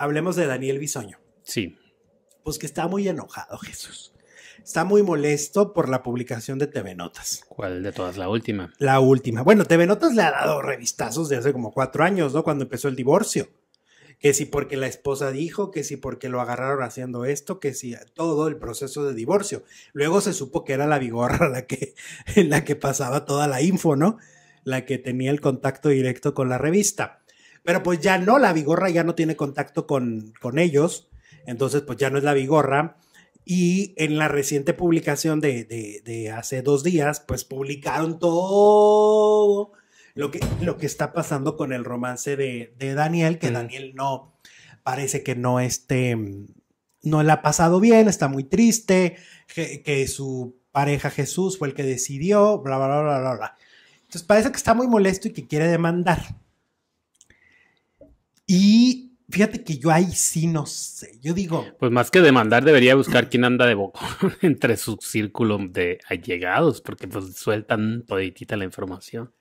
hablemos de Daniel Bisoño. Sí. Pues que está muy enojado, Jesús. Está muy molesto por la publicación de TV Notas. ¿Cuál de todas? La última. La última. Bueno, TV Notas le ha dado revistazos de hace como cuatro años, ¿no? Cuando empezó el divorcio. Que si porque la esposa dijo, que si porque lo agarraron haciendo esto, que si todo el proceso de divorcio. Luego se supo que era la vigorra la que, en la que pasaba toda la info, ¿no? La que tenía el contacto directo con la revista. Pero pues ya no, la vigorra ya no tiene contacto con, ellos, entonces pues ya no es la vigorra. Y en la reciente publicación de, hace dos días, pues publicaron todo lo que, lo que está pasando con el romance de, Daniel, que Daniel no, parece que no esté no le ha pasado bien, está muy triste, que, que su pareja Jesús fue el que decidió, bla, bla, bla, bla, bla. Entonces parece que está muy molesto y que quiere demandar. Y fíjate que yo ahí sí no sé. Yo digo. Pues más que demandar, debería buscar quién anda de boca entre su círculo de allegados, porque pues sueltan toditita la información.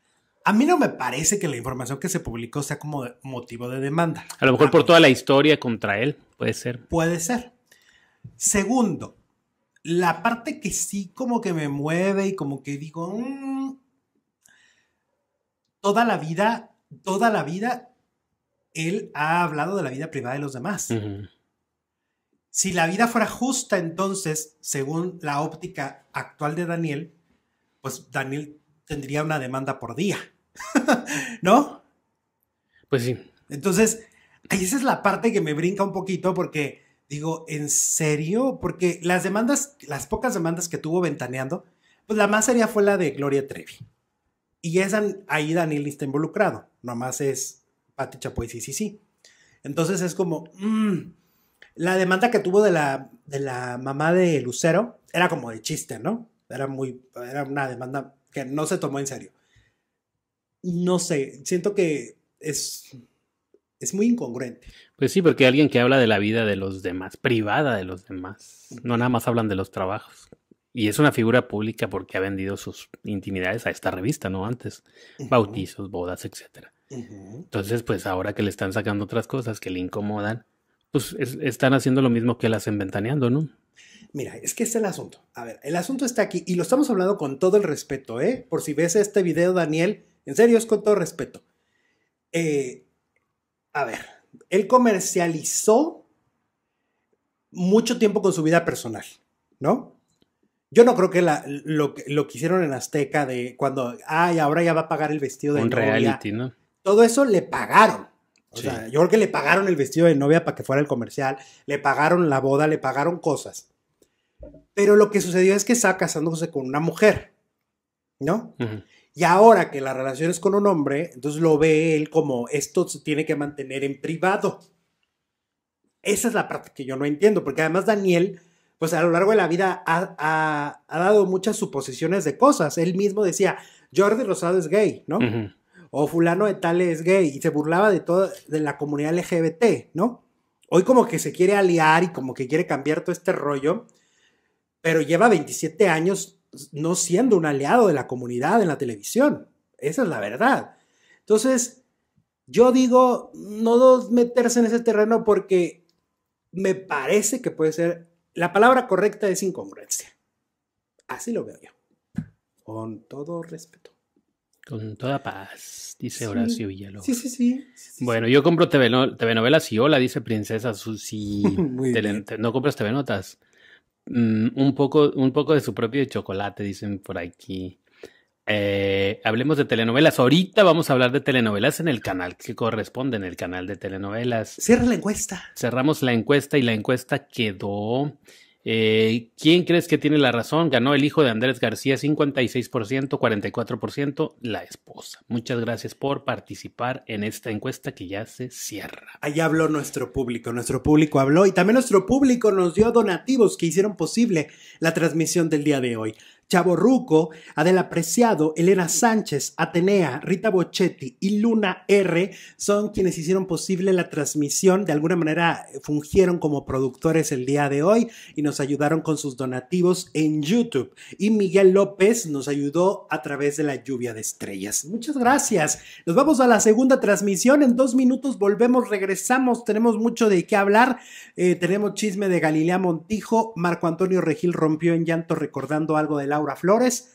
A mí no me parece que la información que se publicó sea como motivo de demanda. A lo mejor por toda la historia contra él, puede ser. Puede ser. Segundo, la parte que sí como que me mueve y como que digo, mm, toda la vida, toda la vida él ha hablado de la vida privada de los demás. Si la vida fuera justa, entonces, según la óptica actual de Daniel, pues Daniel tendría una demanda por día, ¿no? Pues sí. Entonces, esa es la parte que me brinca un poquito porque digo, ¿en serio? Porque las demandas, las pocas demandas que tuvo ventaneando, pues la más seria fue la de Gloria Trevi. Y esa, ahí Daniel está involucrado, nomás es Pati ah, Chapoy, sí, sí, sí. Entonces es como, mm". la demanda que tuvo de la, de la mamá de Lucero era como de chiste, ¿no? Era, muy, era una demanda que no se tomó en serio. No sé, siento que es, es muy incongruente. Pues sí, porque alguien que habla de la vida de los demás, privada de los demás, no nada más hablan de los trabajos. Y es una figura pública porque ha vendido sus intimidades a esta revista, ¿no? Antes, bautizos, bodas, etcétera. Entonces, pues ahora que le están sacando otras cosas que le incomodan, pues están haciendo lo mismo que las inventaneando, ¿no? Mira, es que es el asunto. A ver, el asunto está aquí y lo estamos hablando con todo el respeto, ¿eh? Por si ves este video, Daniel, en serio, es con todo respeto. Eh, a ver, él comercializó mucho tiempo con su vida personal, ¿no? Yo no creo que lo, lo, que hicieron en Azteca de cuando, ay, ahora ya va a pagar el vestido de Un reality, ¿no? todo eso le pagaron. O sea, yo que le pagaron el vestido de novia para que fuera el comercial, le pagaron la boda, le pagaron cosas. Pero lo que sucedió es que está casándose con una mujer, ¿no? Y ahora que la relación es con un hombre, entonces lo ve él como esto se tiene que mantener en privado. Esa es la parte que yo no entiendo, porque además Daniel, pues a lo largo de la vida ha, dado muchas suposiciones de cosas. Él mismo decía, Jordi Rosado es gay, ¿no? o fulano de tal es gay y se burlaba de todo, de la comunidad LGBT, ¿no? Hoy como que se quiere aliar y como que quiere cambiar todo este rollo, pero lleva 27 años no siendo un aliado de la comunidad en la televisión. Esa es la verdad. Entonces, yo digo, no meterse en ese terreno porque me parece que puede ser, la palabra correcta es incongruencia. Así lo veo yo. Con todo respeto. Con toda paz, dice Horacio Villalobos. Sí, sí, sí, bueno, yo compro TV, y hola, dice Princesa Susi. Muy te, no compras telenotas. Mm, un, poco, un poco de su propio chocolate, dicen por aquí. Eh, hablemos de telenovelas. Ahorita vamos a hablar de telenovelas en el canal que corresponde, en el canal de telenovelas. Cierra la encuesta. Cerramos la encuesta y la encuesta quedó eh, ¿Quién crees que tiene la razón? Ganó el hijo de Andrés García 56%, 44% la esposa. Muchas gracias por participar en esta encuesta que ya se cierra. Ahí habló nuestro público, nuestro público habló y también nuestro público nos dio donativos que hicieron posible la transmisión del día de hoy. Ruco, Adel Apreciado, Elena Sánchez, Atenea, Rita Bochetti y Luna R son quienes hicieron posible la transmisión. De alguna manera eh, fungieron como productores el día de hoy y nos ayudaron con sus donativos en YouTube. Y Miguel López nos ayudó a través de la lluvia de estrellas. Muchas gracias. Nos vamos a la segunda transmisión. En dos minutos volvemos, regresamos. Tenemos mucho de qué hablar. Eh, tenemos chisme de Galilea Montijo. Marco Antonio Regil rompió en llanto recordando algo de la Laura Flores